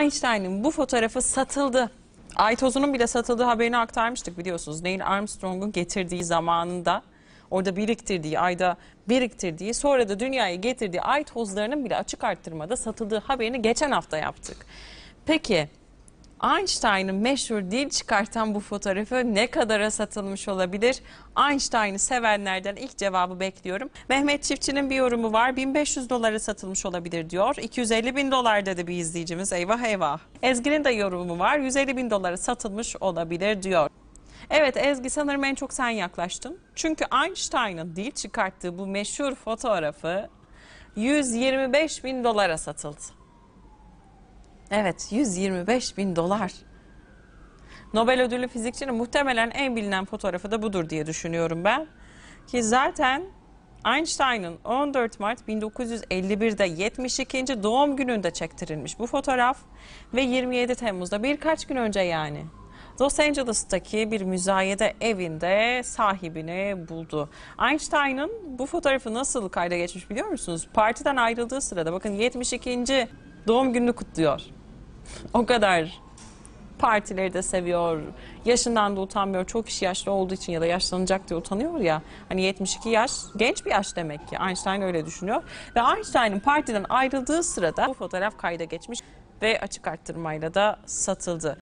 Einstein'ın bu fotoğrafı satıldı. Ay tozunun bile satıldığı haberini aktarmıştık biliyorsunuz. Neil Armstrong'un getirdiği zamanında orada biriktirdiği, ayda biriktirdiği, sonra da dünyaya getirdiği ay tozlarının bile açık arttırmada satıldığı haberini geçen hafta yaptık. Peki Einstein'ın meşhur dil çıkartan bu fotoğrafı ne kadara satılmış olabilir? Einstein'ı sevenlerden ilk cevabı bekliyorum. Mehmet Çiftçi'nin bir yorumu var. 1500 dolara satılmış olabilir diyor. 250 bin dolar dedi bir izleyicimiz. Eyvah eyvah. Ezgi'nin de yorumu var. 150 bin dolara satılmış olabilir diyor. Evet Ezgi sanırım en çok sen yaklaştın. Çünkü Einstein'ın dil çıkarttığı bu meşhur fotoğrafı 125 bin dolara satıldı. Evet 125 bin dolar. Nobel ödüllü fizikçinin muhtemelen en bilinen fotoğrafı da budur diye düşünüyorum ben. Ki zaten Einstein'ın 14 Mart 1951'de 72. doğum gününde çektirilmiş bu fotoğraf ve 27 Temmuz'da birkaç gün önce yani Los Angeles'taki bir müzayede evinde sahibini buldu. Einstein'ın bu fotoğrafı nasıl kayda geçmiş biliyor musunuz? Partiden ayrıldığı sırada bakın 72. doğum gününü kutluyor. O kadar partileri de seviyor. Yaşından da utanmıyor. Çok kişi yaşlı olduğu için ya da yaşlanacak diye utanıyor ya. Hani 72 yaş genç bir yaş demek ki. Einstein öyle düşünüyor. Ve Einstein'ın partiden ayrıldığı sırada bu fotoğraf kayda geçmiş ve açık arttırmayla da satıldı.